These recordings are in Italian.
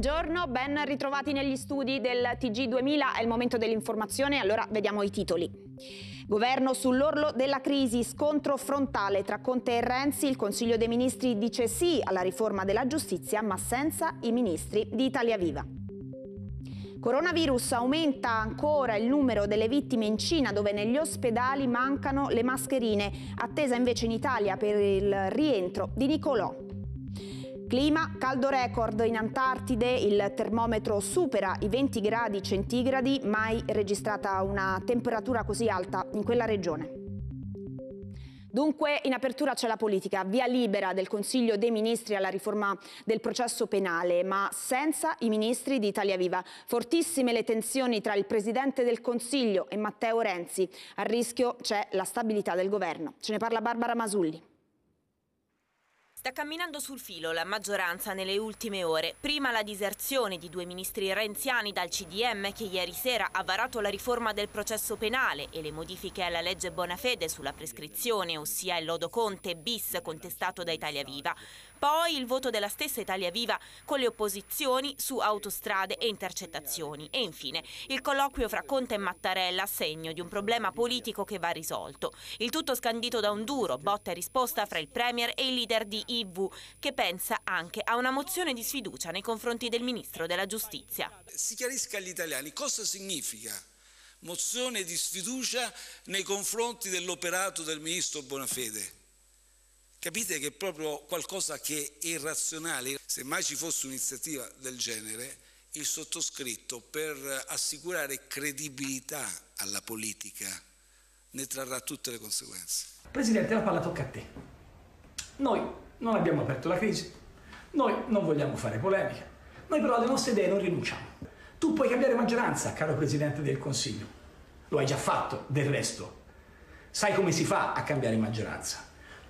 Buongiorno, ben ritrovati negli studi del TG2000, è il momento dell'informazione, allora vediamo i titoli. Governo sull'orlo della crisi, scontro frontale tra Conte e Renzi, il Consiglio dei Ministri dice sì alla riforma della giustizia ma senza i ministri di Italia Viva. Coronavirus aumenta ancora il numero delle vittime in Cina dove negli ospedali mancano le mascherine, attesa invece in Italia per il rientro di Nicolò. Clima, caldo record in Antartide, il termometro supera i 20 gradi centigradi, mai registrata una temperatura così alta in quella regione. Dunque in apertura c'è la politica, via libera del Consiglio dei Ministri alla riforma del processo penale, ma senza i ministri di Italia Viva. Fortissime le tensioni tra il Presidente del Consiglio e Matteo Renzi. A rischio c'è la stabilità del governo. Ce ne parla Barbara Masulli. Sta camminando sul filo la maggioranza nelle ultime ore. Prima la diserzione di due ministri renziani dal CDM che ieri sera ha varato la riforma del processo penale e le modifiche alla legge Bonafede sulla prescrizione, ossia il lodo Conte bis contestato da Italia Viva. Poi il voto della stessa Italia Viva con le opposizioni su autostrade e intercettazioni. E infine il colloquio fra Conte e Mattarella segno di un problema politico che va risolto. Il tutto scandito da un duro botta e risposta fra il Premier e il leader di IV, che pensa anche a una mozione di sfiducia nei confronti del Ministro della Giustizia. Si chiarisca agli italiani cosa significa mozione di sfiducia nei confronti dell'operato del Ministro Bonafede. Capite che è proprio qualcosa che è irrazionale. Se mai ci fosse un'iniziativa del genere, il sottoscritto per assicurare credibilità alla politica ne trarrà tutte le conseguenze. Presidente, la palla tocca a te. Noi non abbiamo aperto la crisi, noi non vogliamo fare polemiche, noi però alle nostre idee non rinunciamo. Tu puoi cambiare maggioranza, caro Presidente del Consiglio, lo hai già fatto del resto, sai come si fa a cambiare maggioranza.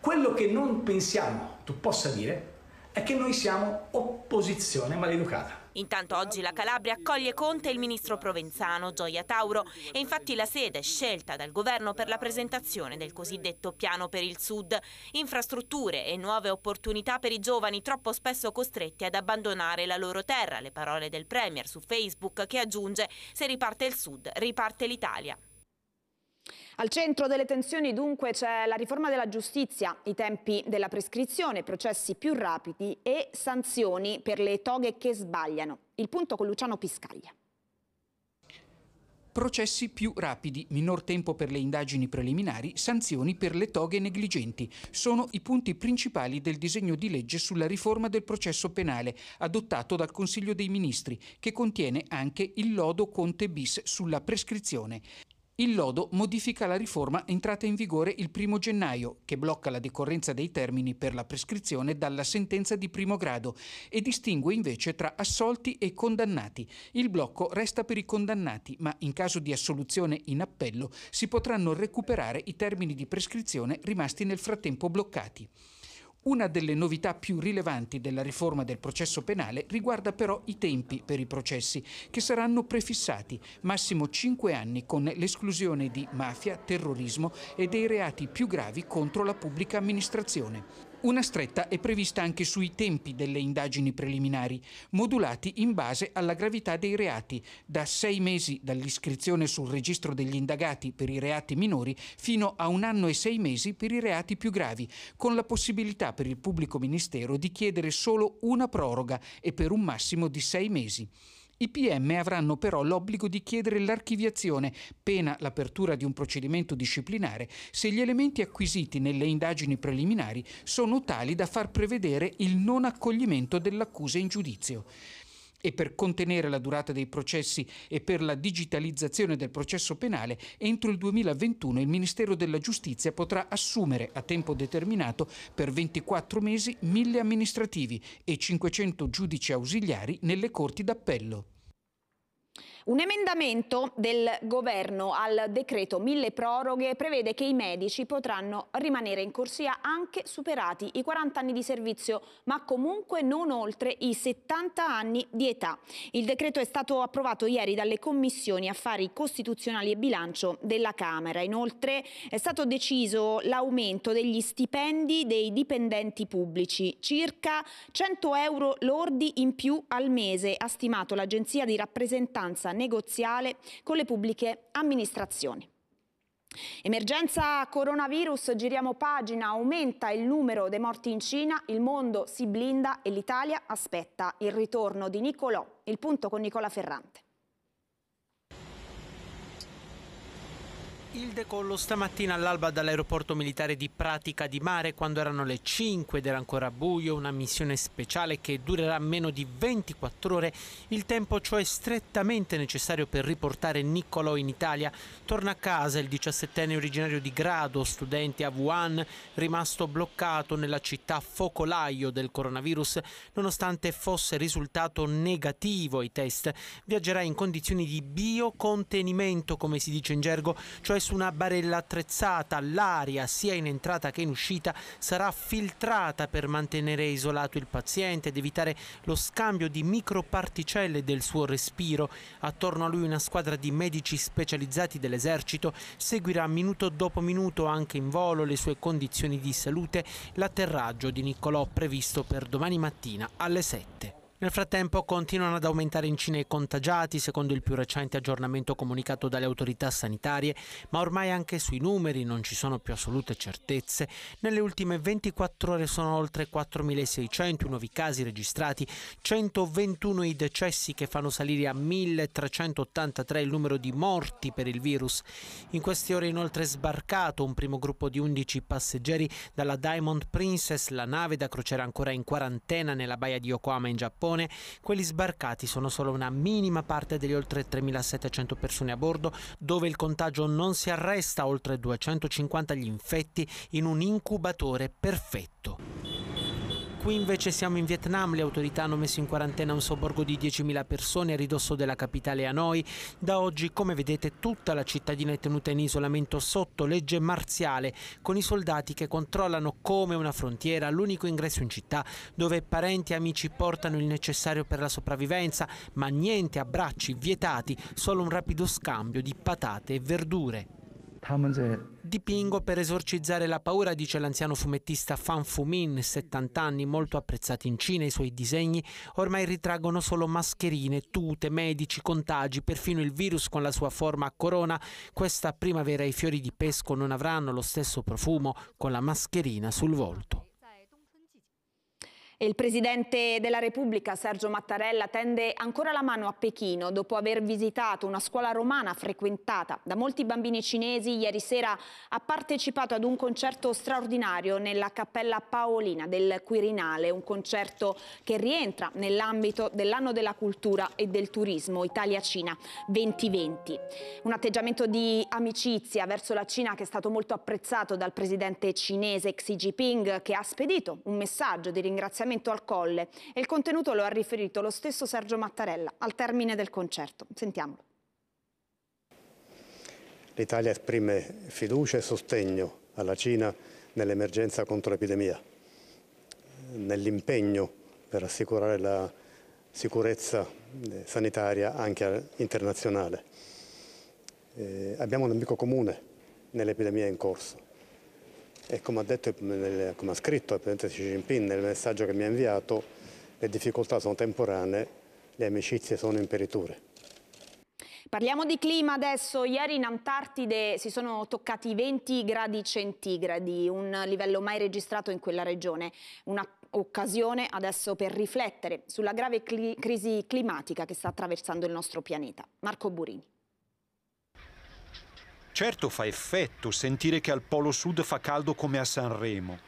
Quello che non pensiamo tu possa dire è che noi siamo opposizione maleducata. Intanto oggi la Calabria accoglie Conte e il ministro provenzano Gioia Tauro e infatti la sede scelta dal governo per la presentazione del cosiddetto piano per il Sud. Infrastrutture e nuove opportunità per i giovani troppo spesso costretti ad abbandonare la loro terra, le parole del Premier su Facebook che aggiunge se riparte il Sud riparte l'Italia. Al centro delle tensioni dunque c'è la riforma della giustizia, i tempi della prescrizione, processi più rapidi e sanzioni per le toghe che sbagliano. Il punto con Luciano Piscaglia. Processi più rapidi, minor tempo per le indagini preliminari, sanzioni per le toghe negligenti. Sono i punti principali del disegno di legge sulla riforma del processo penale, adottato dal Consiglio dei Ministri, che contiene anche il lodo Conte bis sulla prescrizione. Il lodo modifica la riforma entrata in vigore il 1 gennaio, che blocca la decorrenza dei termini per la prescrizione dalla sentenza di primo grado e distingue invece tra assolti e condannati. Il blocco resta per i condannati, ma in caso di assoluzione in appello si potranno recuperare i termini di prescrizione rimasti nel frattempo bloccati. Una delle novità più rilevanti della riforma del processo penale riguarda però i tempi per i processi, che saranno prefissati, massimo 5 anni, con l'esclusione di mafia, terrorismo e dei reati più gravi contro la pubblica amministrazione. Una stretta è prevista anche sui tempi delle indagini preliminari, modulati in base alla gravità dei reati, da sei mesi dall'iscrizione sul registro degli indagati per i reati minori fino a un anno e sei mesi per i reati più gravi, con la possibilità per il pubblico ministero di chiedere solo una proroga e per un massimo di sei mesi. I PM avranno però l'obbligo di chiedere l'archiviazione, pena l'apertura di un procedimento disciplinare, se gli elementi acquisiti nelle indagini preliminari sono tali da far prevedere il non accoglimento dell'accusa in giudizio e per contenere la durata dei processi e per la digitalizzazione del processo penale, entro il 2021 il Ministero della Giustizia potrà assumere a tempo determinato per 24 mesi 1000 amministrativi e 500 giudici ausiliari nelle corti d'appello. Un emendamento del governo al decreto mille proroghe prevede che i medici potranno rimanere in corsia anche superati i 40 anni di servizio, ma comunque non oltre i 70 anni di età. Il decreto è stato approvato ieri dalle commissioni affari costituzionali e bilancio della Camera. Inoltre è stato deciso l'aumento degli stipendi dei dipendenti pubblici, circa 100 euro lordi in più al mese, ha stimato l'Agenzia di rappresentanza negoziale con le pubbliche amministrazioni. Emergenza coronavirus, giriamo pagina, aumenta il numero dei morti in Cina, il mondo si blinda e l'Italia aspetta il ritorno di Nicolò. il punto con Nicola Ferrante. Il decollo stamattina all'alba dall'aeroporto militare di Pratica di Mare quando erano le 5 ed era ancora buio, una missione speciale che durerà meno di 24 ore, il tempo cioè strettamente necessario per riportare Niccolò in Italia. Torna a casa il 17enne originario di Grado, studente a Wuhan, rimasto bloccato nella città focolaio del coronavirus nonostante fosse risultato negativo ai test. Viaggerà in condizioni di biocontenimento, come si dice in gergo, cioè una barella attrezzata, l'aria sia in entrata che in uscita sarà filtrata per mantenere isolato il paziente ed evitare lo scambio di microparticelle del suo respiro. Attorno a lui una squadra di medici specializzati dell'esercito seguirà minuto dopo minuto anche in volo le sue condizioni di salute l'atterraggio di Niccolò previsto per domani mattina alle 7. Nel frattempo continuano ad aumentare in Cina i contagiati, secondo il più recente aggiornamento comunicato dalle autorità sanitarie, ma ormai anche sui numeri non ci sono più assolute certezze. Nelle ultime 24 ore sono oltre 4.600 i nuovi casi registrati, 121 i decessi che fanno salire a 1.383 il numero di morti per il virus. In queste ore inoltre è sbarcato un primo gruppo di 11 passeggeri dalla Diamond Princess, la nave da crociera ancora in quarantena nella baia di Yokohama in Giappone Giappone, quelli sbarcati sono solo una minima parte degli oltre 3.700 persone a bordo, dove il contagio non si arresta oltre 250 gli infetti in un incubatore perfetto. Qui invece siamo in Vietnam, le autorità hanno messo in quarantena un sobborgo di 10.000 persone a ridosso della capitale Hanoi. Da oggi, come vedete, tutta la cittadina è tenuta in isolamento sotto legge marziale, con i soldati che controllano come una frontiera l'unico ingresso in città, dove parenti e amici portano il necessario per la sopravvivenza, ma niente abbracci vietati, solo un rapido scambio di patate e verdure. Dipingo per esorcizzare la paura, dice l'anziano fumettista Fan Fumin, 70 anni, molto apprezzato in Cina. I suoi disegni ormai ritraggono solo mascherine, tute, medici, contagi, perfino il virus con la sua forma a corona. Questa primavera i fiori di pesco non avranno lo stesso profumo con la mascherina sul volto. E il Presidente della Repubblica Sergio Mattarella tende ancora la mano a Pechino dopo aver visitato una scuola romana frequentata da molti bambini cinesi. Ieri sera ha partecipato ad un concerto straordinario nella Cappella Paolina del Quirinale, un concerto che rientra nell'ambito dell'anno della cultura e del turismo Italia-Cina 2020. Un atteggiamento di amicizia verso la Cina che è stato molto apprezzato dal Presidente cinese Xi Jinping che ha spedito un messaggio di ringraziamento appuntamento al Colle e il contenuto lo ha riferito lo stesso Sergio Mattarella al termine del concerto. Sentiamolo. L'Italia esprime fiducia e sostegno alla Cina nell'emergenza contro l'epidemia, nell'impegno per assicurare la sicurezza eh, sanitaria anche internazionale. Eh, abbiamo un amico comune nell'epidemia in corso e come ha, detto, come ha scritto il Presidente Xi Jinping nel messaggio che mi ha inviato, le difficoltà sono temporanee, le amicizie sono imperiture. Parliamo di clima adesso. Ieri in Antartide si sono toccati 20 gradi centigradi, un livello mai registrato in quella regione. Un'occasione adesso per riflettere sulla grave cli crisi climatica che sta attraversando il nostro pianeta. Marco Burini. Certo fa effetto sentire che al Polo Sud fa caldo come a Sanremo.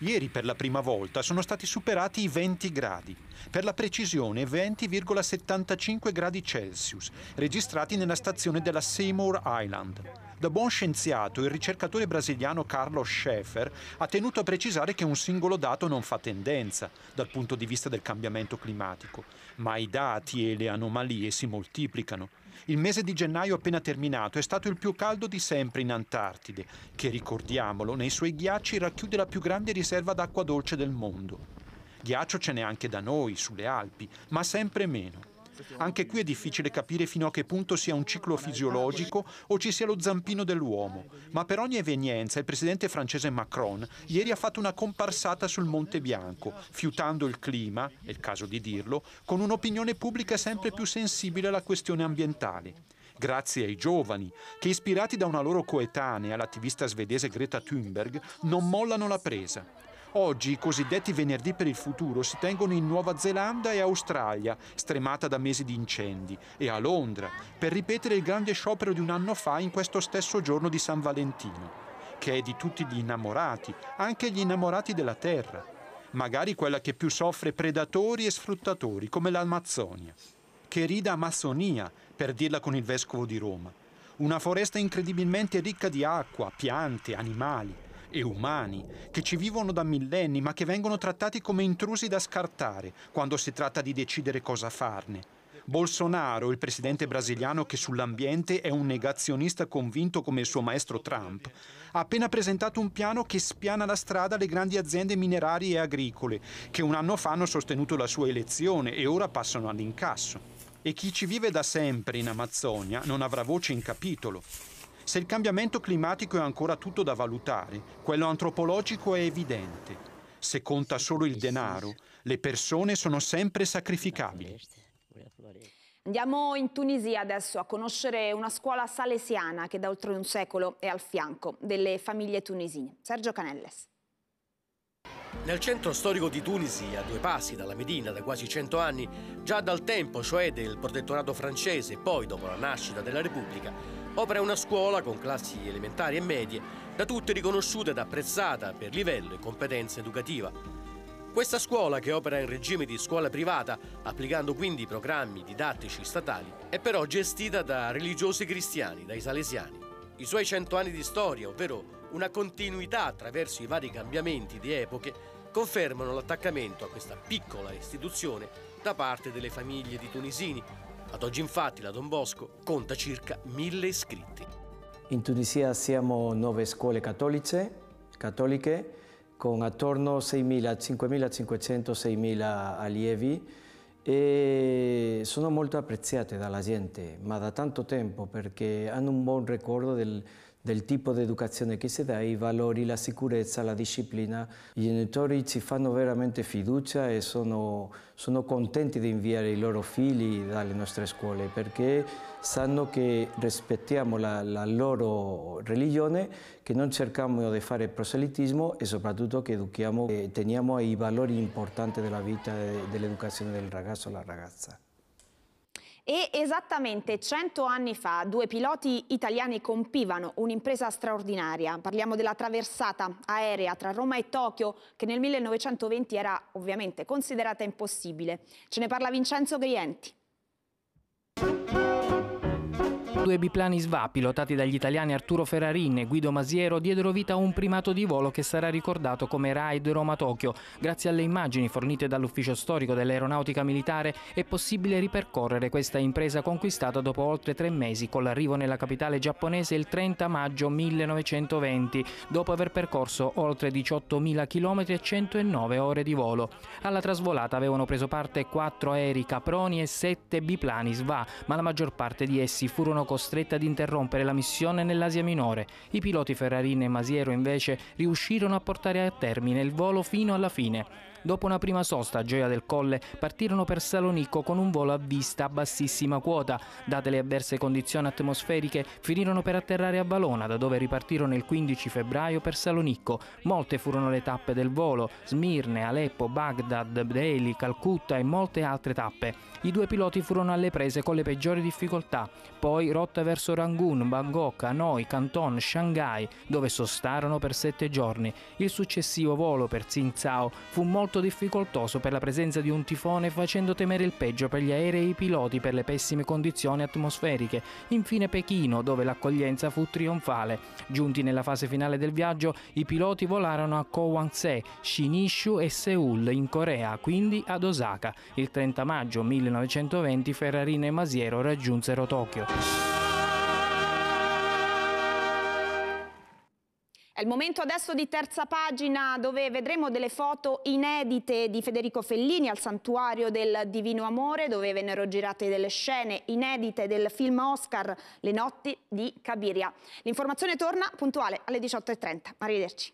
Ieri per la prima volta sono stati superati i 20 gradi, per la precisione 20,75 gradi Celsius, registrati nella stazione della Seymour Island. Da buon scienziato, il ricercatore brasiliano Carlos Schaeffer ha tenuto a precisare che un singolo dato non fa tendenza dal punto di vista del cambiamento climatico, ma i dati e le anomalie si moltiplicano. Il mese di gennaio appena terminato è stato il più caldo di sempre in Antartide, che ricordiamolo, nei suoi ghiacci racchiude la più grande riserva d'acqua dolce del mondo. Ghiaccio ce n'è anche da noi, sulle Alpi, ma sempre meno. Anche qui è difficile capire fino a che punto sia un ciclo fisiologico o ci sia lo zampino dell'uomo, ma per ogni evenienza il presidente francese Macron ieri ha fatto una comparsata sul Monte Bianco, fiutando il clima, è il caso di dirlo, con un'opinione pubblica sempre più sensibile alla questione ambientale grazie ai giovani, che ispirati da una loro coetanea, l'attivista svedese Greta Thunberg, non mollano la presa. Oggi i cosiddetti venerdì per il futuro si tengono in Nuova Zelanda e Australia, stremata da mesi di incendi, e a Londra, per ripetere il grande sciopero di un anno fa in questo stesso giorno di San Valentino, che è di tutti gli innamorati, anche gli innamorati della terra, magari quella che più soffre predatori e sfruttatori, come l'Amazzonia. Che rida Amazzonia, per dirla con il vescovo di Roma. Una foresta incredibilmente ricca di acqua, piante, animali e umani, che ci vivono da millenni ma che vengono trattati come intrusi da scartare quando si tratta di decidere cosa farne. Bolsonaro, il presidente brasiliano che sull'ambiente è un negazionista convinto come il suo maestro Trump, ha appena presentato un piano che spiana la strada alle grandi aziende minerarie e agricole, che un anno fa hanno sostenuto la sua elezione e ora passano all'incasso. E chi ci vive da sempre in Amazzonia non avrà voce in capitolo. Se il cambiamento climatico è ancora tutto da valutare, quello antropologico è evidente. Se conta solo il denaro, le persone sono sempre sacrificabili. Andiamo in Tunisia adesso a conoscere una scuola salesiana che da oltre un secolo è al fianco delle famiglie tunisine. Sergio Canelles. Nel centro storico di Tunisi, a due passi dalla Medina da quasi cento anni, già dal tempo, cioè del protettorato francese, poi dopo la nascita della Repubblica, opera una scuola con classi elementari e medie, da tutte riconosciuta ed apprezzata per livello e competenza educativa. Questa scuola, che opera in regime di scuola privata, applicando quindi programmi didattici statali, è però gestita da religiosi cristiani, dai salesiani. I suoi cento anni di storia, ovvero una continuità attraverso i vari cambiamenti di epoche, confermano l'attaccamento a questa piccola istituzione da parte delle famiglie di tunisini, ad oggi infatti la Don Bosco conta circa mille iscritti. In Tunisia siamo nove scuole cattoliche, cattoliche con attorno 6.000, 5.500, 6.000 allievi e sono molto apprezzate dalla gente, ma da tanto tempo perché hanno un buon ricordo del del tipo di educazione che si dà, i valori, la sicurezza, la disciplina. I genitori ci fanno veramente fiducia e sono, sono contenti di inviare i loro figli dalle nostre scuole perché sanno che rispettiamo la, la loro religione, che non cerchiamo di fare proselitismo e soprattutto che educhiamo e teniamo i valori importanti della vita e dell'educazione del ragazzo o della ragazza. E esattamente 100 anni fa due piloti italiani compivano un'impresa straordinaria. Parliamo della traversata aerea tra Roma e Tokyo, che nel 1920 era ovviamente considerata impossibile. Ce ne parla Vincenzo Grienti. Due biplani SVA pilotati dagli italiani Arturo Ferrarin e Guido Masiero diedero vita a un primato di volo che sarà ricordato come Ride Roma-Tokyo. Grazie alle immagini fornite dall'ufficio storico dell'aeronautica militare è possibile ripercorrere questa impresa conquistata dopo oltre tre mesi con l'arrivo nella capitale giapponese il 30 maggio 1920, dopo aver percorso oltre 18.000 km e 109 ore di volo. Alla trasvolata avevano preso parte quattro aerei Caproni e sette biplani SVA, ma la maggior parte di essi furono costretta ad interrompere la missione nell'Asia Minore. I piloti Ferrarini e Masiero invece riuscirono a portare a termine il volo fino alla fine. Dopo una prima sosta a Gioia del Colle partirono per Salonicco con un volo a vista a bassissima quota. Date le avverse condizioni atmosferiche finirono per atterrare a Valona da dove ripartirono il 15 febbraio per Salonicco. Molte furono le tappe del volo, Smirne, Aleppo, Baghdad, Delhi, Calcutta e molte altre tappe. I due piloti furono alle prese con le peggiori difficoltà, poi rotta verso Rangoon, Bangkok, Hanoi, Canton, Shanghai, dove sostarono per sette giorni. Il successivo volo per Tsingtao fu molto molto difficoltoso per la presenza di un tifone facendo temere il peggio per gli aerei e i piloti per le pessime condizioni atmosferiche. Infine Pechino, dove l'accoglienza fu trionfale. Giunti nella fase finale del viaggio, i piloti volarono a Kowangse, Shinichu e Seoul in Corea, quindi ad Osaka. Il 30 maggio 1920 Ferrarino e Masiero raggiunsero Tokyo. È il momento adesso di terza pagina dove vedremo delle foto inedite di Federico Fellini al santuario del Divino Amore dove vennero girate delle scene inedite del film Oscar Le notti di Cabiria. L'informazione torna puntuale alle 18.30. Arrivederci.